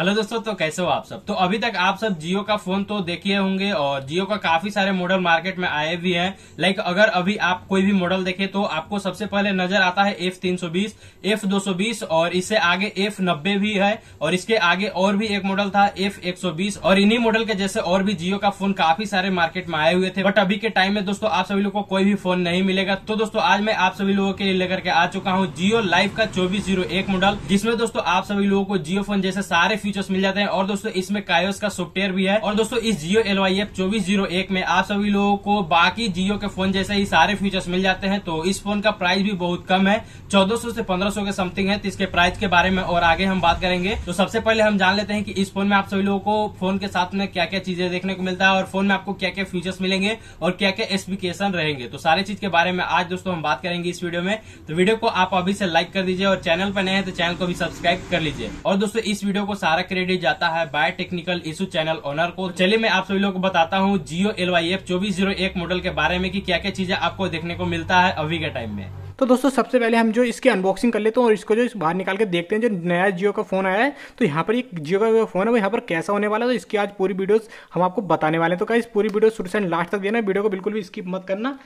hello दोस्तों तो कैसे हो आप सब तो अभी तक आप सब जियो का फोन तो देखिए होंगे और जियो का काफी सारे मॉडल मार्केट में आए भी हैं लाइक अगर अभी आप कोई भी मॉडल देखें तो आपको सबसे पहले नजर आता है एफ तीन सौ बीस एफ दो सौ बीस और इससे आगे एफ नब्बे भी है और इसके आगे और भी एक मॉडल था एफ एक सौ बीस और इन्हीं मॉडल के जैसे और भी जियो का फोन काफी सारे मार्केट में आए हुए थे बट अभी के टाइम में दोस्तों आप सभी लोग को कोई भी फोन नहीं मिलेगा तो दोस्तों आज मैं आप सभी लोगों के लिए लेकर के आ चुका हूँ जियो लाइफ का चौबीस जीरो एक मॉडल जिसमें दोस्तों आप सभी लोगों को जियो फोन जैसे सारे फीचर्स मिल जाते हैं और दोस्तों इसमें कायोस का सॉफ्टवेयर भी है और दोस्तों इस जियो एल वाई एफ चौबीस जीरो एक में आप सभी लोगों को बाकी जियो के फोन जैसे ही सारे फीचर्स मिल जाते हैं तो इस फोन का प्राइस भी बहुत कम है चौदह सौ से पंद्रह सौ के समथिंग है तो इसके प्राइस के बारे में और आगे हम बात करेंगे तो सबसे पहले हम जान लेते हैं कि इस फोन में आप सभी लोगों को फोन के साथ में क्या क्या चीजें देखने को मिलता है और फोन में आपको क्या क्या फीचर्स मिलेंगे और क्या क्या एप्लीकेशन रहेंगे तो सारे चीज के बारे में आज दोस्तों हम बात करेंगे इस वीडियो में तो वीडियो को आप अभी से लाइक कर दीजिए और चैनल पर नए हैं तो चैनल को भी सब्सक्राइब कर लीजिए और दोस्तों इस वीडियो को सारे सारा क्रेडिट जाता है by technical issue channel owner को तो चलिए मैं आप सभी लोगों को बताता हूँ जियो एल वाई एफ चौबीस जीरो एक मॉडल के बारे में कि क्या क्या चीजें आपको देखने को मिलता है अभी के टाइम में तो दोस्तों सबसे पहले हम जो इसकी अनबॉक्सिंग कर लेते हैं और इसको जो इस बाहर निकाल के देखते हैं जो नया जियो का फ़ोन आया है तो यहाँ पर एक जियो का फ़ोन है वो यहाँ पर कैसा होने वाला है तो इसकी आज पूरी वीडियोस हम आपको बताने वाले हैं तो क्या इस पूरी वीडियो शुरू से लास्ट तक देना वीडियो को बिल्कुल भी स्किप मत करना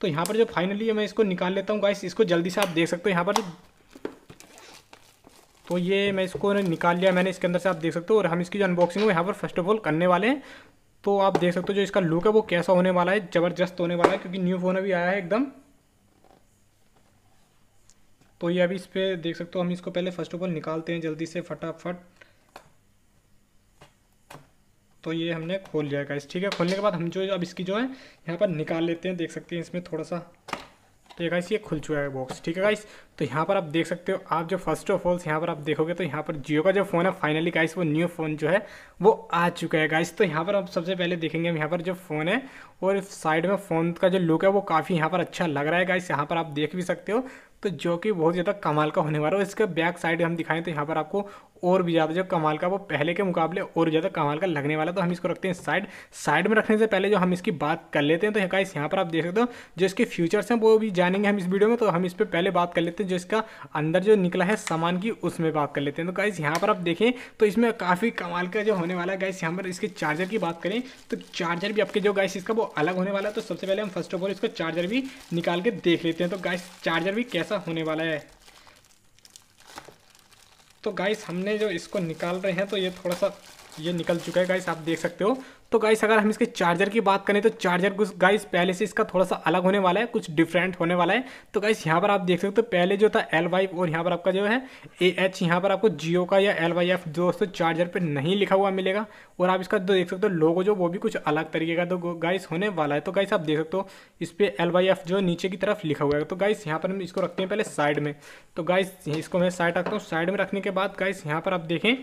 तो यहाँ पर जो फाइनली मैं इसको निकाल लेता हूँ गाइस इसको जल्दी से आप देख सकते हो यहाँ पर तो ये मैं इसको निकाल लिया मैंने इसके अंदर से आप देख सकते हो और हम इसकी जो अनबॉक्सिंग है यहाँ पर फर्स्ट ऑफ ऑल करने वाले हैं तो आप देख सकते हो जो इसका लुक है वो कैसा होने वाला है ज़बरदस्त होने वाला है क्योंकि न्यू फ़ोन अभी आया है एकदम तो ये अभी इस पर देख सकते हो हम इसको पहले फर्स्ट ऑफ ऑल निकालते हैं जल्दी से फटाफट तो ये हमने खोल लिया इस ठीक है खोलने के बाद हम जो अब इसकी जो है यहाँ पर निकाल लेते हैं देख सकते हैं इसमें थोड़ा सा तो ये गाइस ये खुल चुका है बॉक्स ठीक है गाइस तो यहाँ पर आप देख सकते हो आप जो फर्स्ट ऑफ ऑल्स यहाँ पर आप देखोगे तो यहाँ पर जियो का जो फ़ोन है फाइनली गाइस वो न्यू फ़ोन जो है वो आ चुका है गाइस तो यहाँ पर आप सबसे पहले देखेंगे हम यहाँ पर जो फ़ोन है और साइड में फ़ोन का जो लुक है वो काफ़ी यहाँ पर अच्छा लग रहा है गाइस यहाँ पर आप देख भी सकते हो तो जो कि बहुत ज़्यादा कमाल का होने वाला है इसके बैक साइड हम दिखाएं तो यहाँ पर आपको और भी ज़्यादा जो कमाल का वो पहले के मुकाबले और ज़्यादा कमाल का लगने वाला तो हम इसको रखते हैं साइड साइड में रखने से पहले जो हम इसकी बात कर लेते हैं तो गाइस यहाँ पर आप देख सकते हो जो इसके फ्यूचर्स हैं वो भी जानेंगे हम इस वीडियो में तो हम इस पर पहले बात कर लेते हैं हैं जो इसका अंदर जो निकला है सामान की उसमें बात कर लेते हैं तो गाइज़ यहाँ पर आप देखें तो इसमें काफ़ी कमाल का जो होने वाला है गाइस यहाँ पर इसके चार्जर की बात करें तो चार्जर भी आपके जो गाइस इसका वो अलग होने वाला है तो सबसे पहले हम फर्स्ट ऑफ ऑल इसका चार्जर भी निकाल के देख लेते हैं तो गाइस चार्जर भी कैसा होने वाला है तो गाइस हमने जो इसको निकाल रहे हैं तो ये थोड़ा सा ये निकल चुका है गाइस आप देख सकते हो तो गाइस अगर हम इसके चार्जर की बात करें तो चार्जर कुछ गाइस पहले से इसका थोड़ा सा अलग होने वाला है कुछ डिफरेंट होने वाला है तो गाइस यहाँ पर आप देख सकते हो तो पहले जो था एल वाई और यहाँ पर आपका जो है ए एच यहाँ पर आपको जियो का या एल वाई एफ दोस्तों चार्जर पर नहीं लिखा हुआ मिलेगा और आप इसका जो देख सकते हो लोगो जो वो भी कुछ अलग तरीके का तो गाइस होने वाला है तो गाइस आप देख सकते हो इस पर एल वाई एफ जो नीचे की तरफ लिखा हुआ है तो गाइस यहाँ पर हम इसको रखते हैं पहले साइड में तो गाइस इसको मैं साइड रखता हूँ साइड में रखने के बाद गाइस यहाँ पर आप देखें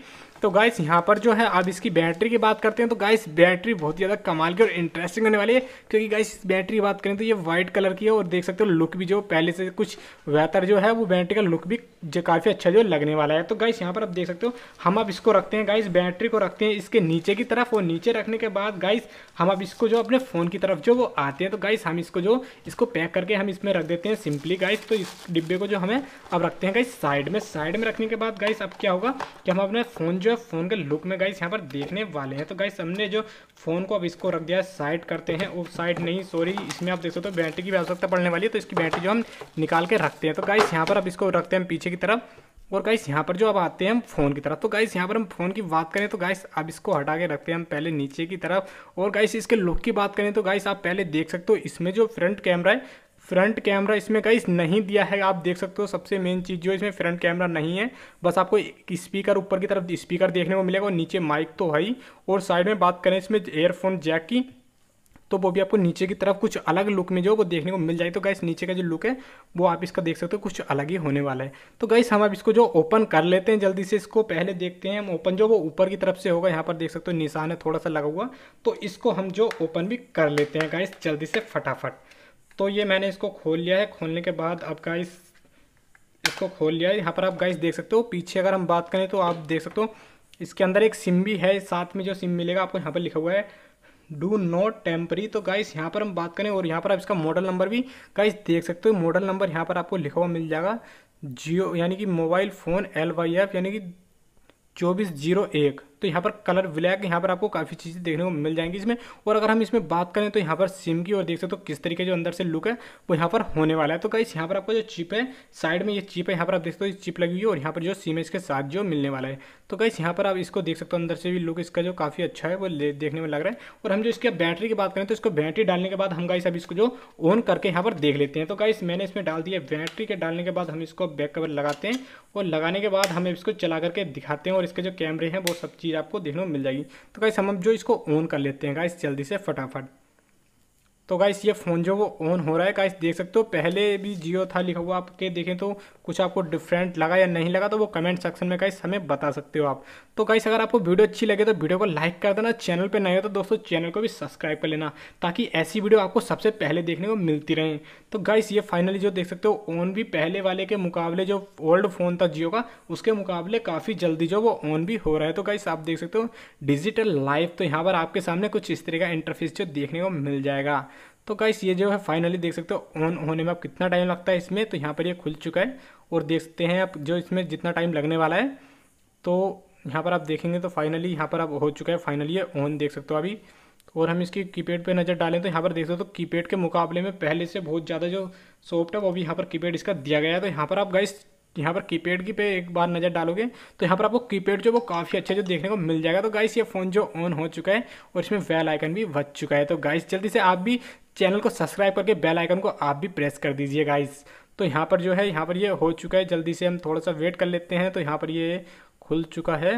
तो गाइस यहाँ पर जो है आप इसकी बैटरी की बात करते हैं तो गाइस बैटरी बैटरी बहुत ज़्यादा कमाल की और इंटरेस्टिंग होने वाली है क्योंकि गाइस बैटरी बात करें तो ये व्हाइट कलर की है और देख सकते हो लुक भी जो पहले से कुछ बेहतर जो है वो बैटरी का लुक भी जो काफ़ी अच्छा जो लगने वाला है तो गाइस यहाँ पर आप देख सकते हो हम अब इसको रखते हैं गाइस बैटरी को रखते हैं इसके नीचे की तरफ और नीचे रखने के बाद गाइस हम अब इसको जो अपने फ़ोन की तरफ जो वो आते हैं तो गाइस हम इसको जो इसको पैक करके हम इसमें रख देते हैं सिंपली गाइस तो इस डिब्बे को जो हमें अब रखते हैं गाइस साइड में साइड में रखने के बाद गाइस अब क्या होगा कि हम अपने फ़ोन जो है फ़ोन के लुक में गाइस यहाँ पर देखने वाले हैं तो गाइस हमने जो फ़ोन को अब इसको रख दिया साइड करते हैं वो साइड नहीं सॉरी इसमें आप देख सकते हो बैटरी की आवश्यकता पड़ने वाली है तो इसकी बैटरी जो हम निकाल के रखते हैं तो गाइस यहाँ पर अब इसको रखते हैं पीछे की तरफ और गाइस यहाँ पर जो अब आते हैं हम फ़ोन की तरफ तो गाइस यहाँ पर हम फ़ोन की बात करें तो गाइस अब इसको हटा के रखते हैं हम पहले नीचे की तरफ और गाइस इसके लुक की बात करें तो गाइस आप पहले देख सकते हो इसमें जो फ्रंट कैमरा है फ्रंट कैमरा इसमें गाइस नहीं दिया है आप देख सकते हो सबसे मेन चीज़ जो इसमें फ्रंट कैमरा नहीं है बस आपको स्पीकर ऊपर की तरफ स्पीकर देखने को मिलेगा और नीचे माइक तो है ही और साइड में बात करें इसमें एयरफोन जैक की तो वो भी आपको नीचे की तरफ कुछ अलग लुक में जो वो देखने को मिल जाएगी तो गाइस नीचे का जो लुक है वो आप इसका देख सकते हो कुछ अलग ही होने वाला है तो गाइस हम आप इसको जो ओपन कर लेते हैं जल्दी से इसको पहले देखते हैं हम ओपन जो वो ऊपर की तरफ से होगा यहाँ पर देख सकते हो निशान है थोड़ा सा लगा हुआ तो इसको हम जो ओपन भी कर लेते हैं गाइस जल्दी से फटाफट तो ये मैंने इसको खोल लिया है खोलने के बाद अब गाइस इसको खोल लिया है यहाँ पर आप गाइस देख सकते हो पीछे अगर हम बात करें तो आप देख सकते हो इसके अंदर एक सिम भी है साथ में जो सिम मिलेगा आपको यहाँ पर लिखा हुआ है डू नॉट टेम्परी तो गाइस यहाँ पर हम बात करें और यहाँ पर आप इसका मॉडल नंबर भी गाइस देख सकते हो मॉडल नंबर यहाँ पर आपको लिखा हुआ मिल जाएगा जियो यानी कि mobile phone L Y F यानी कि चौबीस जीरो एक तो यहाँ पर कलर ब्लैक यहाँ पर आपको काफ़ी चीज़ें देखने को मिल जाएंगी इसमें और अगर हम इसमें बात करें तो यहाँ पर सिम की और देख सकते हो तो किस तरीके जो अंदर से लुक है वो यहाँ पर होने वाला है तो कई यहाँ पर आपको जो चिप है साइड में ये चिप है यहाँ पर आप देख सकते हो चिप लगी हुई है और यहाँ पर जो सिम है इसके साथ जो मिलने वाला है तो कई यहाँ पर आप इसको देख सकते हो अंदर से भी लुक इसका जो काफ़ी अच्छा है वो देखने में लग रहा है और हम जो इसके बैटरी की बात करें तो इसको बैटरी डालने के बाद हम गाइस अब इसको जो ऑन करके यहाँ पर देख लेते हैं तो गाइस मैंने इसमें डाल दिया बैटरी के डालने के बाद हम इसको बैक कवर लगाते हैं और लगाने के बाद हम इसको चला करके दिखाते हैं और इसके जो कैमरे हैं वो सब चीज़ आपको देखने को मिल जाएगी तो कहीं हम जो इसको ऑन कर लेते हैं गाइस जल्दी से फटाफट तो गाइस ये फ़ोन जो वो ऑन हो रहा है गाइस देख सकते हो पहले भी जियो था लिखा हुआ आपके देखें तो कुछ आपको डिफरेंट लगा या नहीं लगा तो वो कमेंट सेक्शन में गाइस हमें बता सकते हो आप तो गाइस अगर आपको वीडियो अच्छी लगे तो वीडियो को लाइक कर देना चैनल पे नए हो तो दोस्तों चैनल को भी सब्सक्राइब कर लेना ताकि ऐसी वीडियो आपको सबसे पहले देखने को मिलती रहे तो गाइस ये फाइनली जो देख सकते हो ऑन भी पहले वाले के मुकाबले जो ओल्ड फ़ोन था जियो का उसके मुकाबले काफ़ी जल्दी जो वो ऑन भी हो रहा है तो गाइस आप देख सकते हो डिजिटल लाइफ तो यहाँ पर आपके सामने कुछ इस तरह का इंटरफेस जो देखने को मिल जाएगा तो गाइस ये जो है फाइनली देख सकते हो ऑन होने में आप कितना टाइम लगता है इसमें तो यहाँ पर ये खुल चुका है और देख सकते हैं आप जो इसमें जितना टाइम लगने वाला है तो यहाँ पर आप देखेंगे तो फाइनली यहाँ पर आप हो चुका है फाइनली ये ऑन देख सकते हो अभी और हम इसकी कीपैड पे नज़र डालें तो यहाँ पर देख सकते हो तो कीपैड के मुकाबले में पहले से बहुत ज़्यादा जो सॉफ्ट है वो भी यहाँ पर कीपैड इसका दिया गया है तो यहाँ पर आप गाइस यहाँ पर कीपैड की पे एक बार नज़र डालोगे तो यहाँ पर आपको कीपैड जो वो काफ़ी अच्छा जो देखने को मिल जाएगा तो गाइस ये फ़ोन जो ऑन हो चुका है और इसमें वेल आइकन भी बच चुका है तो गाइस जल्दी से आप भी चैनल को सब्सक्राइब करके बेल आइकन को आप भी प्रेस कर दीजिए गाइस तो यहाँ पर जो है यहाँ पर ये यह हो चुका है जल्दी से हम थोड़ा सा वेट कर लेते हैं तो यहाँ पर ये यह खुल चुका है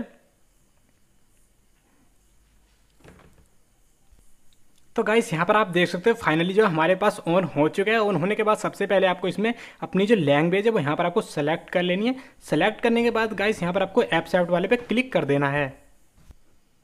तो गाइस यहाँ पर आप देख सकते हो फाइनली जो हमारे पास ऑन हो चुका है ऑन होने के बाद सबसे पहले आपको इसमें अपनी जो लैंग्वेज है वो यहाँ पर आपको सेलेक्ट कर लेनी है सेलेक्ट करने के बाद गाइस यहाँ पर आपको एप्ट वाले पे क्लिक कर देना है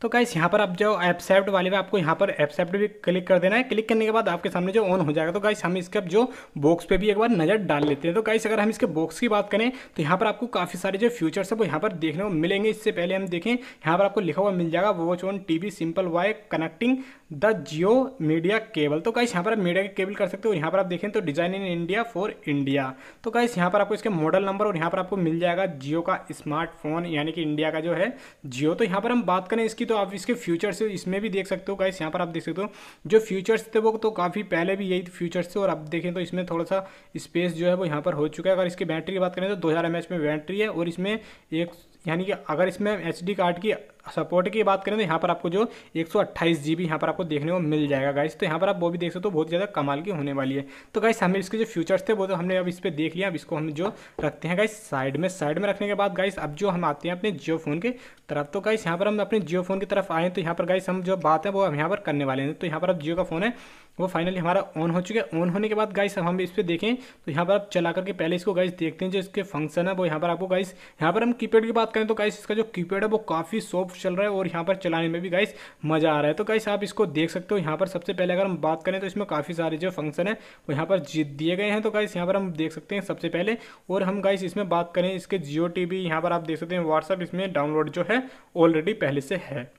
तो गाइस यहाँ पर आप जो एप्सेप्ट वाले में आपको यहाँ पर एप्सेप्ट भी क्लिक कर देना है क्लिक करने के बाद आपके सामने जो ऑन हो जाएगा तो गाइस हम इसके अब जो बॉक्स पे भी एक बार नज़र डाल लेते हैं तो गाइस अगर हम इसके बॉक्स की बात करें तो यहाँ पर आपको काफ़ी सारे जो फ्यूचर्स है वो यहाँ पर देखने को मिलेंगे इससे पहले हम देखें यहाँ पर आपको लिखा हुआ मिल जाएगा watch on T simple by connecting the Jio media cable तो गाइस यहाँ पर आप मीडिया के केबल कर सकते हो यहाँ पर आप देखें तो design in India for India तो गाइस यहाँ पर आपको इसके मॉडल नंबर और यहाँ पर आपको मिल जाएगा जियो का स्मार्टफोन यानी कि इंडिया का जो है जियो तो यहाँ पर हम बात करें इसकी तो आप इसके फ्यूचर्स इसमें भी देख सकते हो गाइस यहाँ पर आप देख सकते हो जो फ्यूचर्स थे वो तो काफ़ी पहले भी यही फ्यूचर्स थे और आप देखें तो इसमें थोड़ा सा स्पेस जो है वो यहाँ पर हो चुका है अगर इसकी बैटरी की बात करें तो दो हज़ार में बैटरी है और इसमें एक यानी कि अगर इसमें एच डी कार्ड की सपोर्ट की बात करें तो यहाँ पर आपको जो एक सौ अट्ठाईस जी बी यहाँ पर आपको देखने को मिल जाएगा गाइस तो यहाँ पर आप वो भी देख सकते हो तो बहुत ज़्यादा कमाल की होने वाली है तो गाइस हमें इसके जो फ्यूचर्स थे वो तो हमने अब इस पर देख लिया अब इसको हम जो रखते हैं गाइस साइड में साइड में रखने के बाद गाइस अब जो हम आते हैं अपने जियो फ़ोन की तरफ तो गाइस यहाँ पर हम अपने जियो फ़ोन की तरफ आए तो यहाँ पर गाइस हम जो बात है वो हम यहाँ पर करने वाले हैं तो यहाँ पर अब जियो का फ़ोन है वो फाइनली हमारा ऑन हो चुका है ऑन होने के बाद गाइस अब हम इस पर देखें तो यहाँ पर आप चला करके पहले इसको गाइस देखते हैं जो इसके फंक्शन है वो यहाँ पर आपको गाइस यहाँ पर हम कीपैड की बात करें तो गाइस इसका जो कीपैड है वो काफ़ी सॉफ्ट चल रहा है और यहाँ पर चलाने में भी गाइस मज़ा आ रहा है तो गाइस आप इसको देख सकते हो यहाँ पर सबसे पहले अगर हम बात करें तो इसमें काफ़ी सारे जो फंक्शन है वो यहाँ पर दिए गए हैं तो गाइस यहाँ पर हम देख सकते हैं सबसे पहले और हम गाइस इसमें बात करें इसके जियो टी यहाँ पर आप देख सकते हैं व्हाट्सअप इसमें डाउनलोड जो है ऑलरेडी पहले से है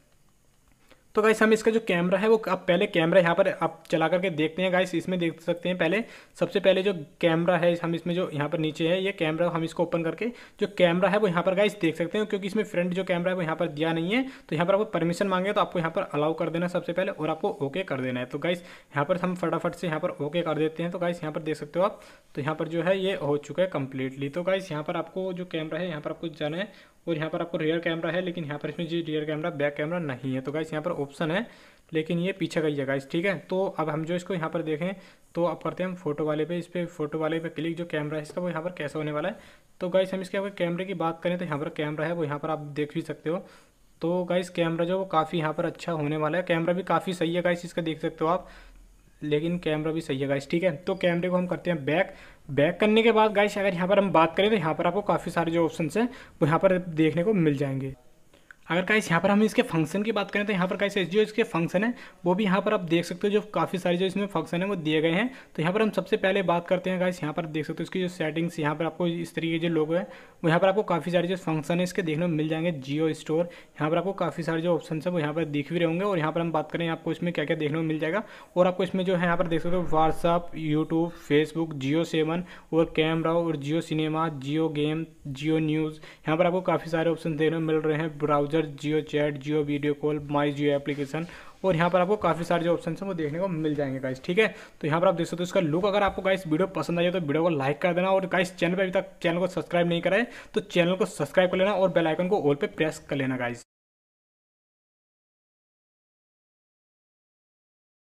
तो गाइस हम इसका जो कैमरा है वो आप पहले कैमरा यहाँ पर आप चला करके देखते हैं गाइस इसमें देख सकते हैं पहले सबसे पहले जो कैमरा है हम इसमें जो यहाँ पर नीचे है ये कैमरा हम इसको ओपन करके जो कैमरा है वो यहाँ पर गाइस देख सकते हैं क्योंकि इसमें फ्रंट जो कैमरा है वो यहाँ पर दिया नहीं है तो यहाँ पर आपको परमिशन मांगे तो आपको यहाँ पर अलाउ कर देना सबसे पहले और आपको ओके कर देना है तो गाइस यहाँ पर हम फटाफट से यहाँ पर ओके कर देते हैं तो गाइस यहाँ पर देख सकते हो आप तो यहाँ पर जो है ये हो चुका है कम्प्लीटली तो गाइस यहाँ पर आपको जो कैमरा है यहाँ पर आपको जाना है और यहाँ पर आपको रियर कैमरा है लेकिन यहाँ पर इसमें जी रियर कैमरा बैक कैमरा नहीं है तो गाइस यहाँ पर ऑप्शन है लेकिन ये पीछे गई है गाइस ठीक है तो अब हम जो इसको यहाँ पर देखें तो अब करते हैं फोटो वाले पे इस पर फोटो वाले पे क्लिक जो कैमरा है इसका वो यहाँ पर कैसा होने वाला है तो गाइस हम इसके अगर कैमरे की बात करें तो यहाँ पर कैमरा है वो यहाँ पर आप देख भी सकते हो तो गाइस कैमरा जो वो काफ़ी यहाँ पर अच्छा होने वाला है कैमरा भी काफ़ी सही है गाइस इसका देख सकते हो आप लेकिन कैमरा भी सही है गाइस ठीक है तो कैमरे को हम करते हैं बैक बैक करने के बाद गाइस अगर यहाँ पर हम बात करें तो यहाँ पर आपको काफ़ी सारे जो ऑप्शन हैं वो यहाँ पर देखने को मिल जाएंगे अगर काइस यहाँ पर हम इसके फंक्शन की बात करें तो यहाँ पर काइस जो इसके फंक्शन है वो भी यहाँ पर आप देख सकते हो जो काफ़ी सारे जो इसमें फंक्शन है वो दिए गए हैं तो यहाँ पर हम सबसे पहले बात करते हैं गाइस यहाँ पर देख सकते हो इसकी जो सेटिंग्स यहाँ पर आपको इस तरीके के जो लोग हैं वो यहाँ पर आपको काफ़ी सारे जो फंक्शन है इसके देखने में मिल जाएंगे जियो स्टोर यहाँ पर आपको काफ़ी सारे जो ऑप्शन है वो यहाँ पर दिख भी रहे होंगे और यहाँ पर हम बात करें आपको इसमें क्या क्या देखने को मिल जाएगा और आपको इसमें जो है यहाँ पर देख सकते हो WhatsApp YouTube Facebook Jio seven और कैमरा और Jio cinema Jio game Jio news यहाँ पर आपको काफ़ी सारे ऑप्शन देखने को मिल रहे हैं ब्राउजर फिर Jio chat Jio video call my Jio application और यहाँ पर आपको काफ़ी सारे जो ऑप्शन हैं वो देखने को मिल जाएंगे गाइस ठीक है तो यहाँ पर आप देख सकते हो इसका लुक अगर आपको गाइस वीडियो पसंद आई तो वीडियो को लाइक कर देना और गाइस चैनल पर अभी तक चैनल को सब्सक्राइब नहीं कराए तो चैनल को सब्सक्राइब कर लेना और बेलाइकन को ऑल पर प्रेस कर लेना गाइस